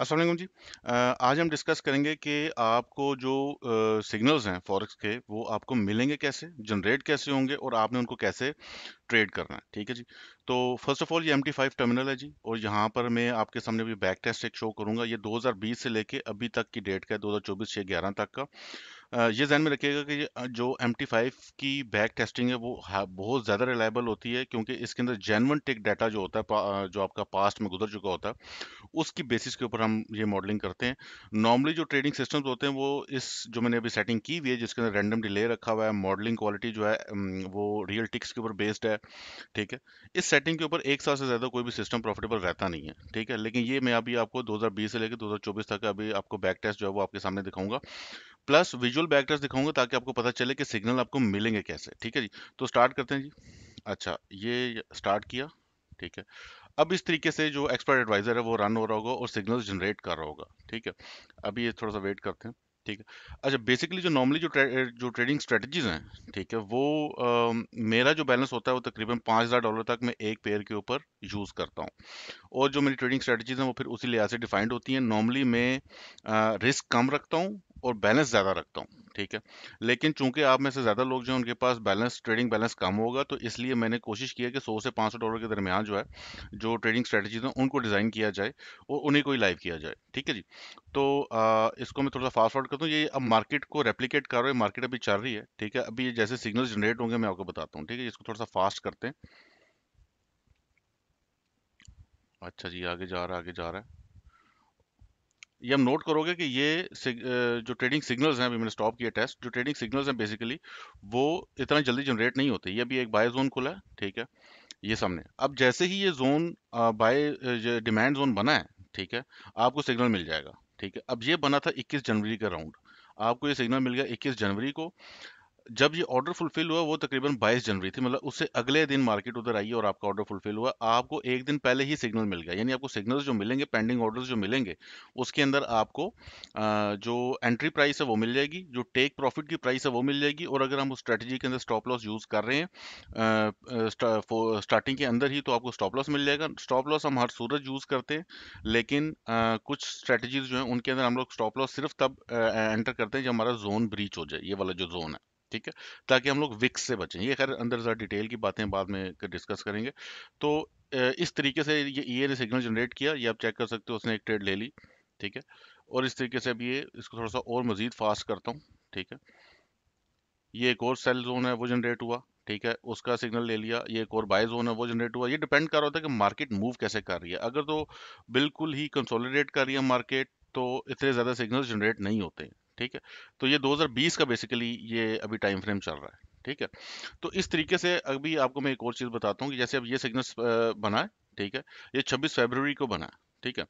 असल जी आज हम डिस्कस करेंगे कि आपको जो सिग्नल्स हैं फॉरेक्स के वो आपको मिलेंगे कैसे जनरेट कैसे होंगे और आपने उनको कैसे ट्रेड करना है ठीक है जी तो फर्स्ट ऑफ ऑल ये एम टी फाइव टर्मिनल है जी और यहाँ पर मैं आपके सामने भी बैक टेस्ट एक शो करूँगा ये 2020 से लेके अभी तक की डेट का है दो हज़ार चौबीस तक का ये जहन में रखिएगा कि जो एम की बैक टेस्टिंग है वो बहुत ज़्यादा रिलायबल होती है क्योंकि इसके अंदर जेनवन टेक डाटा जो होता है जो आपका पास्ट में गुजर चुका होता है उसकी बेसिस के ऊपर हम ये मॉडलिंग करते हैं नॉर्मली जो ट्रेडिंग सिस्टम होते हैं वो इस जो मैंने अभी सेटिंग की हुई है जिसके अंदर रैंडम डिले रखा हुआ है मॉडलिंग क्वालिटी जो है वो रियल टिक्स के ऊपर बेस्ड है ठीक है इस सेटिंग के ऊपर एक साल से ज़्यादा कोई भी सिस्टम प्रॉफिटेबल रहता नहीं है ठीक है लेकिन ये मैं अभी आपको दो से लेकर 2024 तक अभी आपको बैक टेस्ट जो है वो आपके सामने दिखाऊंगा प्लस विजुअल बैक्टर्स दिखाऊंगा ताकि आपको पता चले कि सिग्नल आपको मिलेंगे कैसे ठीक है जी तो स्टार्ट करते हैं जी अच्छा ये स्टार्ट किया ठीक है अब इस तरीके से जो एक्सपर्ट एडवाइज़र है वो रन हो रहा होगा और सिग्नल जनरेट कर रहा होगा ठीक है अभी ये थोड़ा सा वेट करते हैं ठीक है अच्छा बेसिकली जो नॉर्मली जो जो ट्रेडिंग स्ट्रेटजीज हैं ठीक है वो आ, मेरा जो बैलेंस होता है वो तकरीबन पाँच हज़ार डॉलर तक मैं एक पेयर के ऊपर यूज़ करता हूँ और जो मेरी ट्रेडिंग स्ट्रेटजीज हैं वो फिर उसी लिहाज से डिफाइंड होती हैं नॉर्मली मैं आ, रिस्क कम रखता हूँ और बैलेंस ज़्यादा रखता हूँ ठीक है लेकिन चूंकि आप में से ज़्यादा लोग जो हैं उनके पास बैलेंस ट्रेडिंग बैलेंस कम होगा तो इसलिए मैंने कोशिश की है कि 100 से 500 डॉलर के दरमियान जो है जो ट्रेडिंग स्ट्रेटजीज हैं उनको डिज़ाइन किया जाए और उन्हें को ही लाइव किया जाए ठीक है जी तो आ, इसको मैं थोड़ा सा फास्ट फॉर्ड करता हूँ ये अब मार्केट को रेप्लीकेट कर रहा है मार्केट अभी चल रही है ठीक है अभी जैसे सिग्नल जनरेट होंगे मैं आपको बताता हूँ ठीक है इसको थोड़ा सा फास्ट करते हैं अच्छा जी आगे जा रहा है आगे जा रहा है ये हम नोट करोगे कि ये जो ट्रेडिंग सिग्नल्स हैं अभी मैंने स्टॉप किया टेस्ट जो ट्रेडिंग सिग्नल्स हैं बेसिकली वो इतना जल्दी जनरेट नहीं होते ये अभी एक बाय जोन खुला है ठीक है ये सामने अब जैसे ही ये जोन बाय डिमांड जोन बना है ठीक है आपको सिग्नल मिल जाएगा ठीक है अब ये बना था 21 जनवरी का राउंड आपको ये सिग्नल मिल गया 21 जनवरी को जब ये ऑर्डर फुलफिल हुआ वो तकरीबन 22 जनवरी थी मतलब उससे अगले दिन मार्केट उधर आई और आपका ऑर्डर फुलफिल हुआ आपको एक दिन पहले ही सिग्नल मिल गया यानी आपको सिग्नल्स जो मिलेंगे पेंडिंग ऑर्डर्स जो मिलेंगे उसके अंदर आपको जो एंट्री प्राइस है वो मिल जाएगी जो टेक प्रॉफिट की प्राइस है वो मिल जाएगी और अगर हम उस स्ट्रेटजी के अंदर स्टॉप लॉस यूज़ कर रहे हैं स्टार्टिंग के अंदर ही तो आपको स्टॉप लॉस मिल जाएगा स्टॉप लॉस हम हर सूरज यूज़ करते हैं लेकिन कुछ स्ट्रेटजीज जो हैं उनके अंदर हम लोग स्टॉप लॉस सिर्फ तब एंटर करते हैं जब हमारा जोन ब्रीच हो जाए ये वाला जो जोन है ठीक है ताकि हम लोग विक्स से बचें ये खैर अंदर ज़रा डिटेल की बातें बाद में डिस्कस करेंगे तो इस तरीके से ये ई ने सिग्नल जनरेट किया ये आप चेक कर सकते हो उसने एक ट्रेड ले ली ठीक है और इस तरीके से अब ये इसको थोड़ा सा और मज़ीद फास्ट करता हूँ ठीक है ये एक और सेल जोन है वो जनरेट हुआ ठीक है उसका सिग्नल ले लिया ये एक और बाय जोन है वो जनरेट हुआ ये डिपेंड कर रहा होता है कि मार्केट मूव कैसे कर रही है अगर तो बिल्कुल ही कंसोलिडेट कर रही है मार्केट तो इतने ज़्यादा सिग्नल जनरेट नहीं होते ठीक है तो ये 2020 का बेसिकली ये अभी टाइम फ्रेम चल रहा है ठीक है तो इस तरीके से अभी आपको मैं एक और चीज़ बताता हूँ कि जैसे अब ये सिग्नल बना है ठीक है ये 26 फरवरी को बना है ठीक है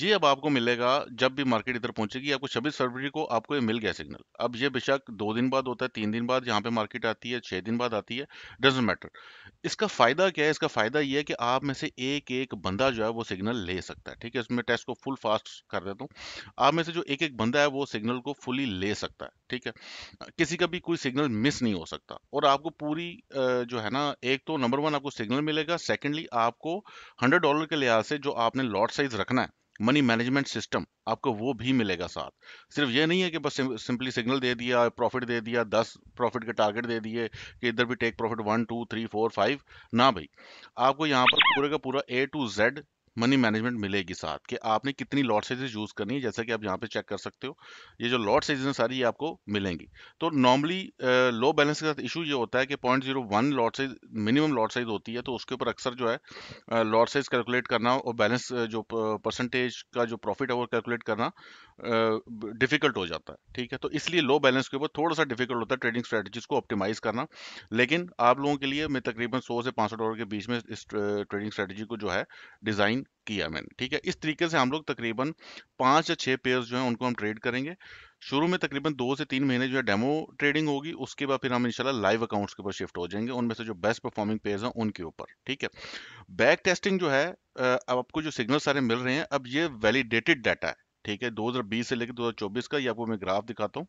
ये अब आपको मिलेगा जब भी मार्केट इधर पहुंचेगी आपको छब्बीस फरवरी को आपको ये मिल गया सिग्नल अब ये बेशक दो दिन बाद होता है तीन दिन बाद यहाँ पे मार्केट आती है छः दिन बाद आती है डजेंट मैटर इसका फ़ायदा क्या है इसका फ़ायदा ये है कि आप में से एक एक बंदा जो है वो सिग्नल ले सकता है ठीक है इसमें टेस्ट को फुल फास्ट कर देता हूँ आप में से जो एक एक बंदा है वो सिग्नल को फुली ले सकता है ठीक है किसी का भी कोई सिग्नल मिस नहीं हो सकता और आपको पूरी जो है ना एक तो नंबर वन आपको सिग्नल मिलेगा सेकेंडली आपको हंड्रेड डॉलर के लिहाज से जो आपने लॉट साइज रखना है मनी मैनेजमेंट सिस्टम आपको वो भी मिलेगा साथ सिर्फ ये नहीं है कि बस सिंपली सिग्नल दे दिया प्रॉफिट दे दिया दस प्रॉफिट के टारगेट दे दिए कि इधर भी take profit one two three four five ना भाई आपको यहाँ पर पूरे का पूरा A to Z money management मिलेगी साथ कि आपने कितनी लॉट साइजेस यूज़ करनी है जैसा कि आप यहाँ पे चेक कर सकते हो ये जो लॉट साइजेस हैं सारी ये आपको मिलेंगी तो नॉर्मली लो बैलेंस के साथ इशू ये होता है कि point zero one lot size minimum lot size होती है तो उसके ऊपर अक्सर जो है लॉट साइज कैलकुलेट करना और बैलेंस जो परसेंटेज का जो प्रॉफिट है वो कैलकुलेट करना डिफिकल्ट हो जाता है ठीक है तो इसलिए लो बैलेंस के ऊपर थोड़ा सा डिफिकल्ट होता है ट्रेडिंग स्ट्रेटजीज को ऑप्टिमाइज करना लेकिन आप लोगों के लिए मैं तकरीबन सौ से पाँच डॉलर के बीच में इस ट्रेडिंग स्ट्रेटजी को जो है डिज़ाइन किया मैंने ठीक है इस तरीके से हम लोग तकरीबन पाँच या छः पेयर जो हैं उनको हम ट्रेड करेंगे शुरू में तकरीबन दो से तीन महीने जो है डेमो ट्रेडिंग होगी उसके बाद फिर हम इंशाल्लाह लाइव अकाउंट्स के ऊपर शिफ्ट हो जाएंगे उनमें से जो बेस्ट परफॉर्मिंग पेयर्स हैं उनके ऊपर ठीक है बैक टेस्टिंग जो है अब आपको जो सिग्नल सारे मिल रहे हैं अब ये वैलिडेटेड डाटा है ठीक है दो से लेकर दो का ये आपको मैं ग्राफ दिखाता हूँ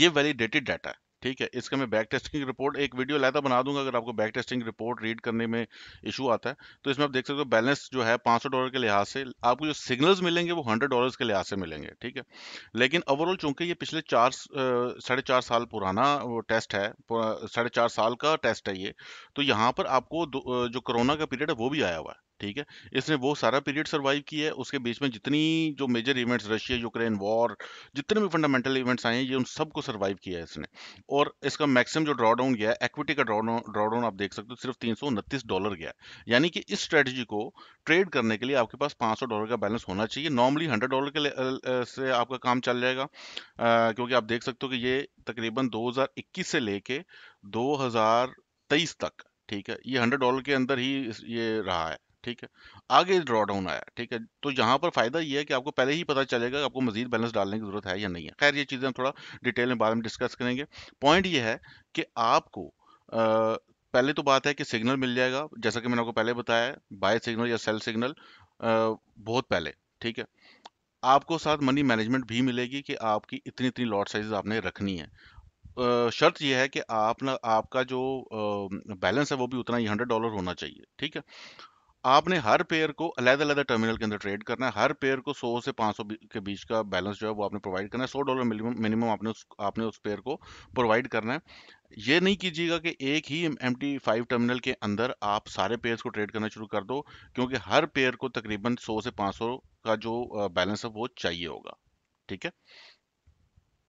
ये वैलिडेटेड डाटा है ठीक है इसका मैं बैक टेस्टिंग रिपोर्ट एक वीडियो लाता बना दूंगा अगर आपको बैक टेस्टिंग रिपोर्ट रीड करने में इशू आता है तो इसमें आप देख सकते हो बैलेंस जो है पाँच डॉलर के लिहाज से आपको जो सिग्नल्स मिलेंगे वो हंड्रेड डॉलर के लिहाज से मिलेंगे ठीक है लेकिन ओवरऑल चूंकि ये पिछले चार साढ़े चार साल पुराना टेस्ट है साढ़े चार साल का टेस्ट है ये तो यहाँ पर आपको जो कोरोना का पीरियड है वो भी आया हुआ है ठीक है इसने वो सारा पीरियड सर्वाइव किया है उसके बीच में जितनी जो major events Russia Ukraine war जितने भी फंडामेंटल इवेंट्स आए हैं ये उन सबको सर्वाइव किया है इसने और इसका मैक्सिमम जो ड्रॉडाउन गया है एक्विटी का ड्रॉडाउन आप देख सकते हो सिर्फ तीन डॉलर गया है यानी कि इस स्ट्रेटजी को ट्रेड करने के लिए आपके पास पाँच डॉलर का बैलेंस होना चाहिए नॉर्मली हंड्रेड डॉलर के से आपका काम चल जाएगा क्योंकि आप देख सकते हो कि ये तकरीबन इक्कीस से लेके तेईस तक ठीक है ये हंड्रेड डॉलर के अंदर ही ये रहा है ठीक है आगे ड्रॉ डाउन आया ठीक है तो यहाँ पर फायदा यह है कि आपको पहले ही पता चलेगा आपको मजीद बैलेंस डालने की जरूरत है या नहीं है खैर ये चीज़ें हम थोड़ा डिटेल में बारे में डिस्कस करेंगे पॉइंट ये है कि आपको आ, पहले तो बात है कि सिग्नल मिल जाएगा जैसा कि मैंने आपको पहले बताया बाय सिग्नल या सेल सिग्नल बहुत पहले ठीक है आपको साथ मनी मैनेजमेंट भी मिलेगी कि आपकी इतनी इतनी लॉट साइज आपने रखनी है शर्त यह है कि आप ना आपका जो बैलेंस है वो भी उतना ही हंड्रेड डॉलर होना चाहिए ठीक है आपने हर पेयर को अलग अलग टर्मिनल के अंदर ट्रेड करना है हर पेयर को 100 से 500 के बीच का बैलेंस जो है वो आपने प्रोवाइड करना है 100 डॉलर मिनिमम मिनिमम आपने उस आपने उस पेयर को प्रोवाइड करना है ये नहीं कीजिएगा कि एक ही एम टी फाइव टर्मिनल के अंदर आप सारे पेयर्स को ट्रेड करना शुरू कर दो क्योंकि हर पेयर को तकरीबन सौ से पाँच का जो बैलेंस है वो चाहिए होगा ठीक है